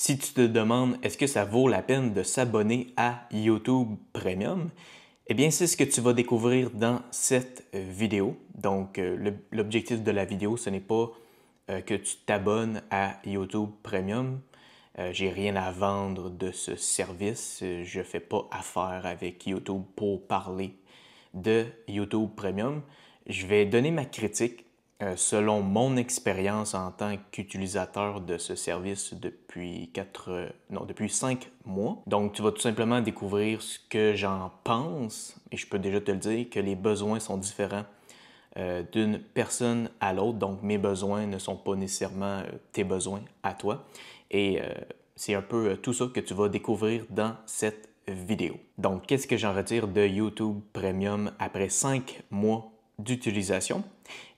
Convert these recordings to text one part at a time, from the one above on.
Si tu te demandes est-ce que ça vaut la peine de s'abonner à YouTube Premium, eh bien c'est ce que tu vas découvrir dans cette vidéo. Donc euh, l'objectif de la vidéo, ce n'est pas euh, que tu t'abonnes à YouTube Premium. Je euh, J'ai rien à vendre de ce service. Je ne fais pas affaire avec YouTube pour parler de YouTube Premium. Je vais donner ma critique euh, selon mon expérience en tant qu'utilisateur de ce service depuis, quatre, non, depuis cinq mois. Donc, tu vas tout simplement découvrir ce que j'en pense et je peux déjà te le dire que les besoins sont différents euh, d'une personne à l'autre. Donc, mes besoins ne sont pas nécessairement euh, tes besoins à toi. Et c'est un peu tout ça que tu vas découvrir dans cette vidéo. Donc, qu'est-ce que j'en retire de YouTube Premium après cinq mois d'utilisation,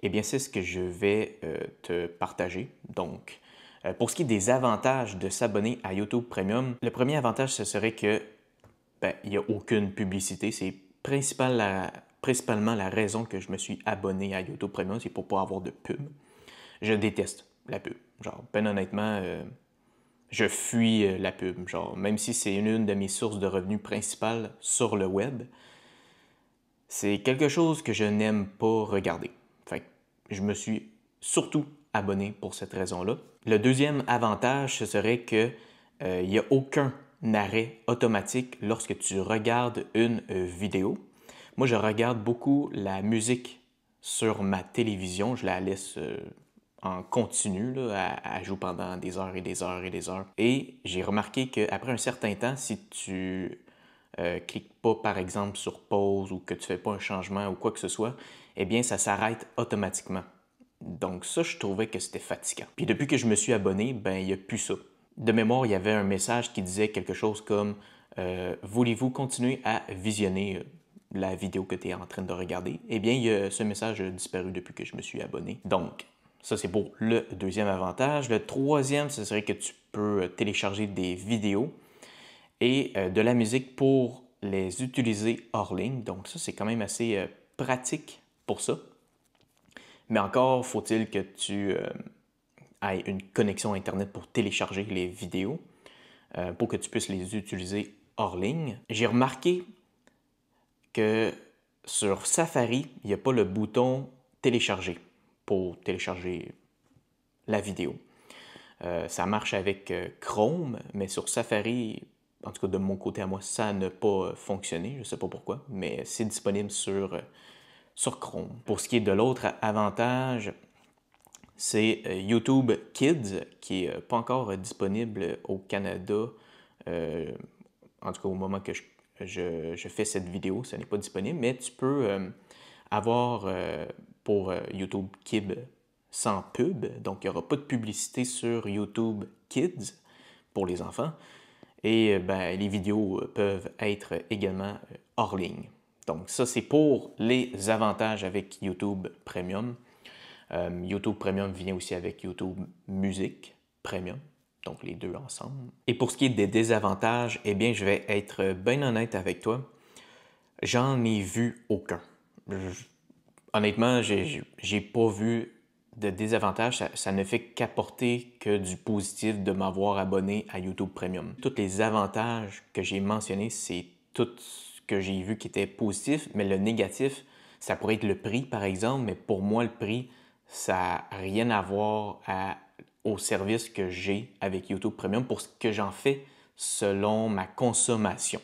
et eh bien, c'est ce que je vais euh, te partager. Donc, euh, pour ce qui est des avantages de s'abonner à YouTube Premium, le premier avantage, ce serait que ben, il n'y a aucune publicité. C'est principalement la raison que je me suis abonné à YouTube Premium, c'est pour pas avoir de pub. Je déteste la pub. Genre, ben honnêtement, euh, je fuis la pub. Genre, même si c'est une de mes sources de revenus principales sur le web, c'est quelque chose que je n'aime pas regarder. Fait je me suis surtout abonné pour cette raison-là. Le deuxième avantage, ce serait qu'il euh, n'y a aucun arrêt automatique lorsque tu regardes une euh, vidéo. Moi, je regarde beaucoup la musique sur ma télévision. Je la laisse euh, en continu. Là. Elle, pendant des heures et des heures et des heures. Et j'ai remarqué qu'après un certain temps, si tu euh, clique pas par exemple sur pause ou que tu fais pas un changement ou quoi que ce soit, eh bien ça s'arrête automatiquement. Donc ça, je trouvais que c'était fatigant. Puis depuis que je me suis abonné, ben il n'y a plus ça. De mémoire, il y avait un message qui disait quelque chose comme euh, Voulez-vous continuer à visionner euh, la vidéo que tu es en train de regarder? Eh bien, ce message a disparu depuis que je me suis abonné. Donc, ça, c'est pour le deuxième avantage. Le troisième, ce serait que tu peux télécharger des vidéos et euh, de la musique pour les utiliser hors ligne. Donc ça, c'est quand même assez euh, pratique pour ça. Mais encore, faut-il que tu aies euh, ailles une connexion Internet pour télécharger les vidéos, pour que tu puisses les utiliser hors ligne. J'ai remarqué que sur Safari, il n'y a pas le bouton télécharger pour télécharger la vidéo. ça marche avec Chrome, mais sur Safari, en tout cas de mon côté à moi, ça n'a pas euh, fonctionné. Je ne sais pas pourquoi, mais c'est disponible euh, sur, Chrome. Pour ce qui est de l'autre avantage, c'est euh, YouTube Kids qui n'est pas encore disponible au Canada. en tout cas, au moment que je, fais cette vidéo, ça n'est pas disponible, mais tu peux avoir pour YouTube Kids sans pub. Donc, il n'y aura pas de publicité sur YouTube Kids pour les enfants et euh, ben, les vidéos euh, peuvent être également euh, hors ligne. Donc ça, c'est pour les avantages avec YouTube Premium. YouTube Premium vient aussi avec YouTube Musique Premium, donc les deux ensemble. Et pour ce qui est des désavantages, eh bien, je vais être bien honnête avec toi, j'en ai vu aucun. Je, honnêtement, j'ai pas vu de désavantage, ça, ne fait qu'apporter que du positif de m'avoir abonné à YouTube Premium. Tous les avantages que j'ai mentionnés, c'est tout ce que j'ai vu qui était positif, mais le négatif, ça pourrait être le prix, par exemple, mais pour moi, le prix, ça n'a rien à voir au service que j'ai avec YouTube Premium pour ce que j'en fais selon ma consommation.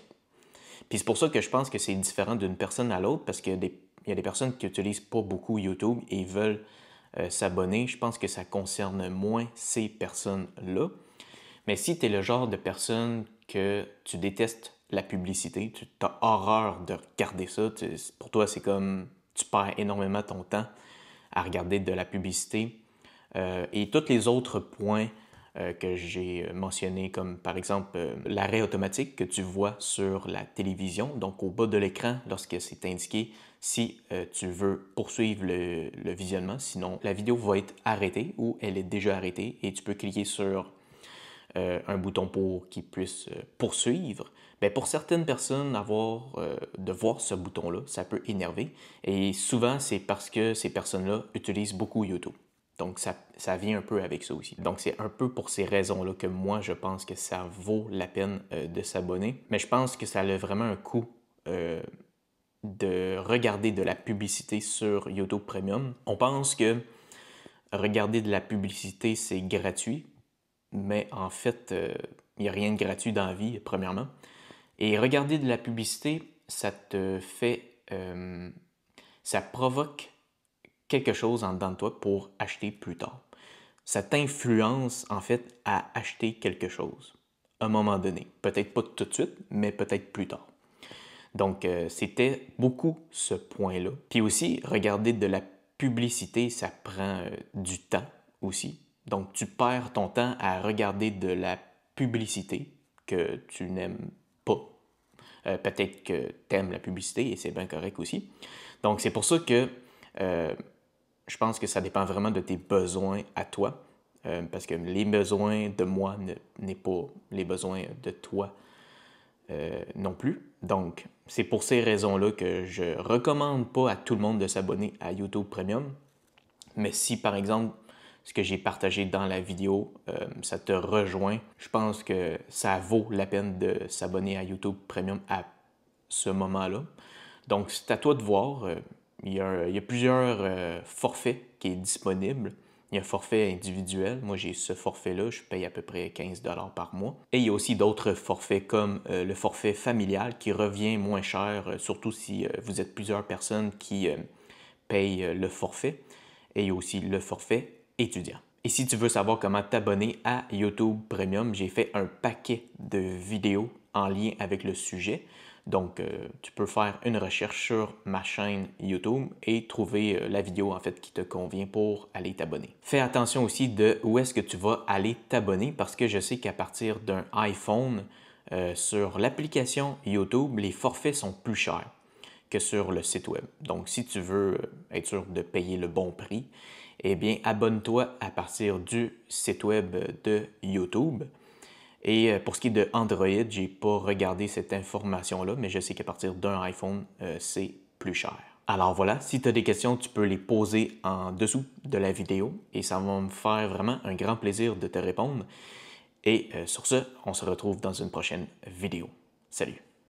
Puis c'est pour ça que je pense que c'est différent d'une personne à l'autre, parce qu'il y, y a des personnes qui n'utilisent pas beaucoup YouTube et veulent euh, s'abonner, je pense que ça concerne moins ces personnes-là. Mais si tu es le genre de personne que tu détestes la publicité, tu as horreur de regarder ça, pour toi c'est comme tu perds énormément ton temps à regarder de la publicité. Euh, et tous les autres points euh, que j'ai mentionné, comme par exemple euh, l'arrêt automatique que tu vois sur la télévision, donc au bas de l'écran lorsque c'est indiqué si euh, tu veux poursuivre le, visionnement, sinon la vidéo va être arrêtée ou elle est déjà arrêtée et tu peux cliquer sur un bouton pour qu'il puisse poursuivre. Ben, pour certaines personnes, avoir, de voir ce bouton-là, ça peut énerver et souvent c'est parce que ces personnes-là utilisent beaucoup YouTube. Donc, ça, vient un peu avec ça aussi. Donc, c'est un peu pour ces raisons-là que moi, je pense que ça vaut la peine euh, de s'abonner. Mais je pense que ça a vraiment un coût euh, de regarder de la publicité sur YouTube Premium. On pense que regarder de la publicité, c'est gratuit. Mais en fait, euh, il n'y a rien de gratuit dans la vie, premièrement. Et regarder de la publicité, ça te fait... ça provoque quelque chose en dedans de toi pour acheter plus tard. Ça t'influence en fait à acheter quelque chose à un moment donné. Peut-être pas tout de suite, mais peut-être plus tard. Donc, euh, c'était beaucoup ce point-là. Puis aussi, regarder de la publicité, ça prend euh, du temps aussi. Donc, tu perds ton temps à regarder de la publicité que tu n'aimes pas. Euh, peut-être que tu aimes la publicité et c'est bien correct aussi. Donc, c'est pour ça que je pense que ça dépend vraiment de tes besoins à toi, euh, parce que les besoins de moi n'est pas les besoins de toi euh, non plus. Donc, c'est pour ces raisons-là que je recommande pas à tout le monde de s'abonner à YouTube Premium. Mais si, par exemple, ce que j'ai partagé dans la vidéo, euh, ça te rejoint, je pense que ça vaut la peine de s'abonner à YouTube Premium à ce moment-là. Donc, c'est à toi de voir il y, a plusieurs euh, forfaits qui sont disponibles. Il y a un forfait individuel. Moi, j'ai ce forfait-là. Je paye à peu près 15 par mois. Et il y a aussi d'autres forfaits comme euh, le forfait familial qui revient moins cher, euh, surtout si vous êtes plusieurs personnes qui payent le forfait. Et il y a aussi le forfait étudiant. Et si tu veux savoir comment t'abonner à YouTube Premium, j'ai fait un paquet de vidéos en lien avec le sujet. Donc, euh, tu peux faire une recherche sur ma chaîne YouTube et trouver euh, la vidéo en fait qui te convient pour aller t'abonner. Fais attention aussi de où est-ce que tu vas aller t'abonner parce que je sais qu'à partir d'un iPhone, euh, sur l'application YouTube, les forfaits sont plus chers que sur le site web. Donc, si tu veux être sûr de payer le bon prix, eh bien, abonne-toi à partir du site web de YouTube. Et euh, pour ce qui est de Android, j'ai pas regardé cette information-là, mais je sais qu'à partir d'un iPhone, euh, c'est plus cher. Alors voilà, si tu as des questions, tu peux les poser en dessous de la vidéo et ça va me faire vraiment un grand plaisir de te répondre. Et euh, sur ce, on se retrouve dans une prochaine vidéo. Salut!